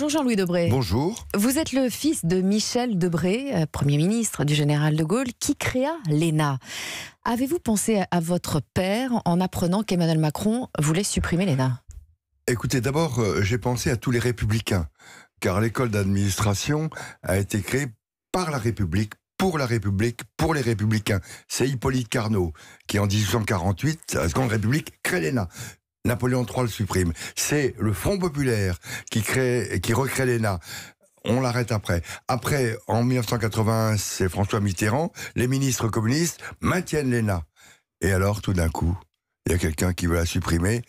Bonjour Jean-Louis Debré. Bonjour. Vous êtes le fils de Michel Debré, euh, Premier ministre du général de Gaulle, qui créa l'ENA. Avez-vous pensé à votre père en apprenant qu'Emmanuel Macron voulait supprimer l'ENA Écoutez, d'abord, euh, j'ai pensé à tous les républicains, car l'école d'administration a été créée par la République, pour la République, pour les républicains. C'est Hippolyte Carnot qui, en 1848, à la Seconde République, crée l'ENA. Napoléon III le supprime. C'est le Front populaire qui crée, qui recrée l'ENA. On l'arrête après. Après, en 1981, c'est François Mitterrand. Les ministres communistes maintiennent l'ENA. Et alors, tout d'un coup, il y a quelqu'un qui veut la supprimer.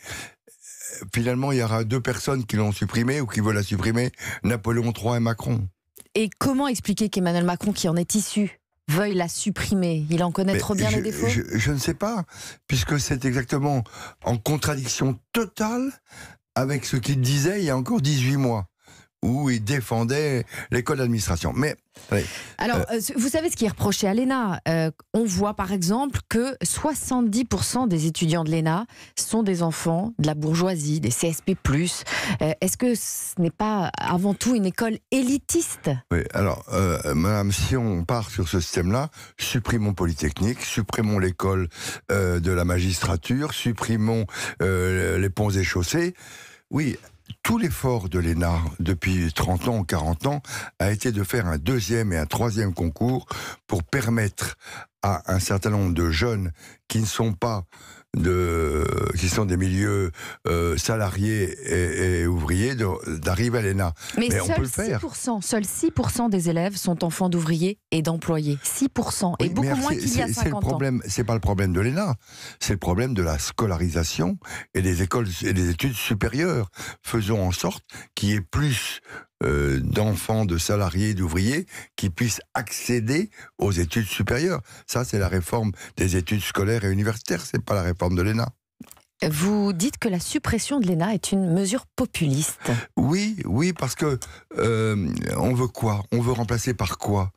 Finalement, il y aura deux personnes qui l'ont supprimée ou qui veulent la supprimer, Napoléon III et Macron. Et comment expliquer qu'Emmanuel Macron, qui en est issu, veuille la supprimer Il en connaît trop bien les défauts je, je ne sais pas, puisque c'est exactement en contradiction totale avec ce qu'il disait il y a encore 18 mois où il défendait l'école d'administration. Mais alors, euh, euh, vous savez ce qui est reproché à l'ENA euh, On voit par exemple que 70% des étudiants de l'ENA sont des enfants de la bourgeoisie, des CSP+. Est-ce que ce n'est pas avant tout une école élitiste Oui. Alors, Madame, si on part sur ce système-là, supprimons Polytechnique, supprimons l'école de la magistrature, supprimons les ponts et chaussées. Oui, tout l'effort de l'ENA depuis 30 ans 40 ans a été de faire un deuxième et un troisième concours pour permettre à un certain nombre de jeunes qui ne sont pas de qui sont des milieux euh, salariés et, ouvriers, d'arriver à l'ENA. Mais, on peut le faire. 6%, seuls 6% des élèves sont enfants d'ouvriers et d'employés. 6%, et beaucoup moins qu'il y a 50 le problème, C'est pas le problème de l'ENA, c'est le problème de la scolarisation et des écoles et des études supérieures. Faisons en sorte qu'il y ait plus euh, d'enfants, de salariés, d'ouvriers qui puissent accéder aux études supérieures. Ça, c'est la réforme des études scolaires et universitaires, c'est pas la réforme de l'ENA. Vous dites que la suppression de l'ENA est une mesure populiste. Oui, oui, parce que euh, on veut quoi On veut remplacer par quoi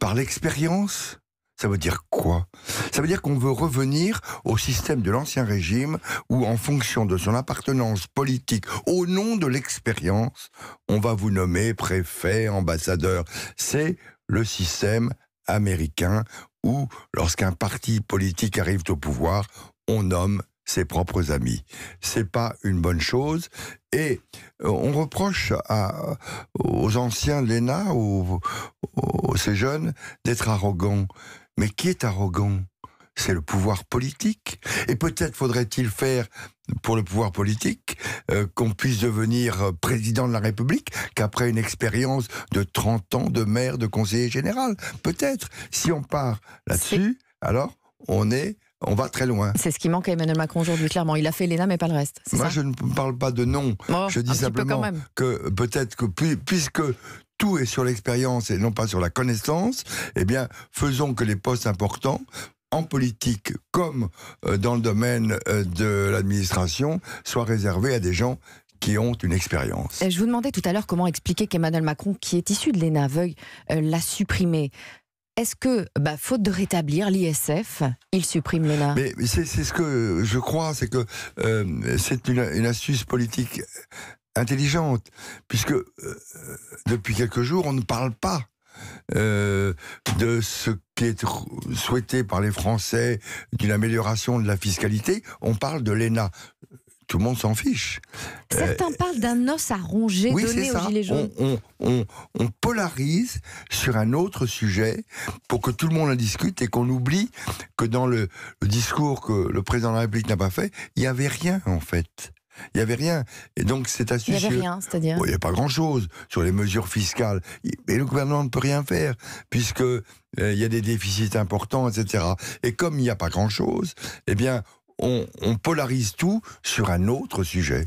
Par l'expérience ça veut dire quoi Ça veut dire qu'on veut revenir au système de l'ancien régime où, en fonction de son appartenance politique, au nom de l'expérience, on va vous nommer préfet, ambassadeur. C'est le système américain où, lorsqu'un parti politique arrive au pouvoir, on nomme ses propres amis. C'est pas une bonne chose. Et euh, on reproche à, aux anciens de l'ENA, aux, ces jeunes, d'être arrogants. Mais qui est arrogant c'est le pouvoir politique. Et peut-être faudrait-il faire pour le pouvoir politique euh, qu'on puisse devenir président de la République qu'après une expérience de 30 ans de maire, de conseiller général. Peut-être. Si on part là-dessus, alors on est on va très loin. C'est ce qui manque à Emmanuel Macron aujourd'hui, clairement. Il a fait l'ENA, mais pas le reste. Moi, je ne parle pas de nom. Oh, je dis simplement que peut-être que, puisque tout est sur l'expérience et non pas sur la connaissance, eh bien, faisons que les postes importants en politique comme euh, dans le domaine euh, de l'administration soient réservés à des gens qui ont une expérience. Euh, je vous demandais tout à l'heure comment expliquer qu'Emmanuel Macron, qui est issu de l'ENA, veuille la supprimer. Est-ce que, bah, faute de rétablir l'ISF, il supprime l'ENA c'est ce que je crois, c'est que euh, c'est une, astuce politique intelligente, puisque euh, depuis quelques jours, on ne parle pas euh, de ce qui est souhaité par les Français d'une amélioration de la fiscalité, on parle de l'ENA tout le monde s'en fiche. Certains euh, parlent d'un os à ronger donné aux Gilets jaunes. On, polarise sur un autre sujet pour que tout le monde en discute et qu'on oublie que dans le, discours que le président de la République n'a pas fait, il n'y avait rien en fait. Il n'y avait rien. Et donc, c'est astucieux. Il n'y avait rien, c'est-à-dire Il n'y a pas grand-chose sur les mesures fiscales. Et le gouvernement ne peut rien faire, puisqu'il euh, y a des déficits importants, etc. Et comme il n'y a pas grand-chose, eh bien, on, polarise tout sur un autre sujet.